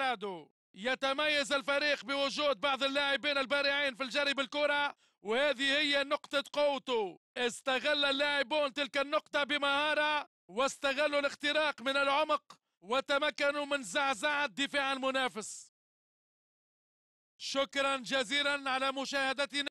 نادو يتميز الفريق بوجود بعض اللاعبين البارعين في الجري بالكرة وهذه هي نقطة قوته استغل اللاعبون تلك النقطة بمهارة واستغلوا الاختراق من العمق وتمكنوا من زعزعة دفاع المنافس شكرا جزيلا على مشاهدتنا